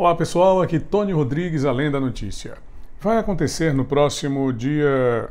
Olá pessoal, aqui Tony Rodrigues, além da notícia. Vai acontecer no próximo dia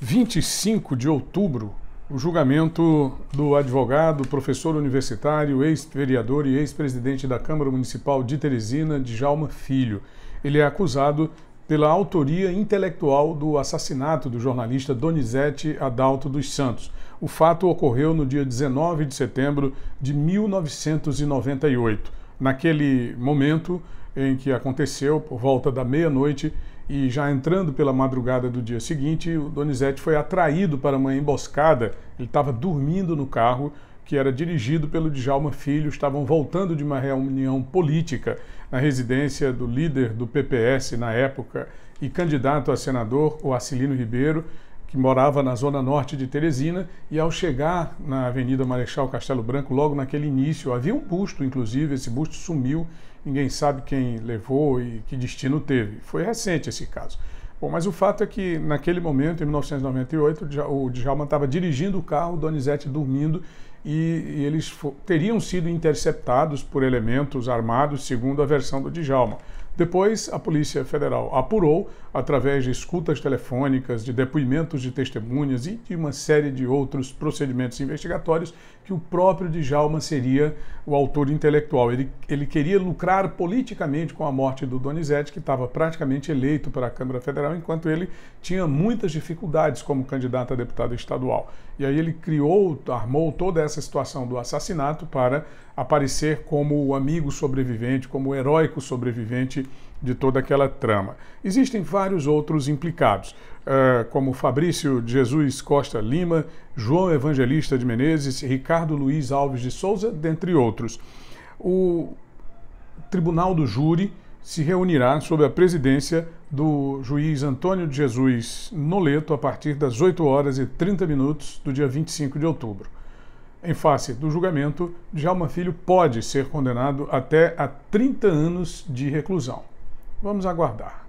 25 de outubro o julgamento do advogado, professor universitário, ex-vereador e ex-presidente da Câmara Municipal de Teresina, Djalma Filho. Ele é acusado pela autoria intelectual do assassinato do jornalista Donizete Adalto dos Santos. O fato ocorreu no dia 19 de setembro de 1998 naquele momento em que aconteceu, por volta da meia-noite, e já entrando pela madrugada do dia seguinte, o Donizete foi atraído para uma emboscada. Ele estava dormindo no carro que era dirigido pelo Djalma Filho, estavam voltando de uma reunião política na residência do líder do PPS na época e candidato a senador, o Acilino Ribeiro, que morava na zona norte de Teresina, e ao chegar na Avenida Marechal Castelo Branco, logo naquele início, havia um busto, inclusive, esse busto sumiu, ninguém sabe quem levou e que destino teve. Foi recente esse caso. Bom, mas o fato é que naquele momento, em 1998, o Djalma estava dirigindo o carro, Donizete dormindo, e, e eles teriam sido interceptados por elementos armados, segundo a versão do Djalma. Depois, a Polícia Federal apurou, através de escutas telefônicas, de depoimentos de testemunhas e de uma série de outros procedimentos investigatórios, que o próprio Djalma seria o autor intelectual. Ele, ele queria lucrar politicamente com a morte do Donizete, que estava praticamente eleito para a Câmara Federal, enquanto ele tinha muitas dificuldades como candidato a deputado estadual. E aí ele criou, armou toda essa essa situação do assassinato para aparecer como o amigo sobrevivente, como o heróico sobrevivente de toda aquela trama. Existem vários outros implicados, eh, como Fabrício Jesus Costa Lima, João Evangelista de Menezes, Ricardo Luiz Alves de Souza, dentre outros. O Tribunal do Júri se reunirá sob a presidência do juiz Antônio de Jesus Noleto a partir das 8 horas e 30 minutos do dia 25 de outubro. Em face do julgamento, Djalma Filho pode ser condenado até a 30 anos de reclusão. Vamos aguardar.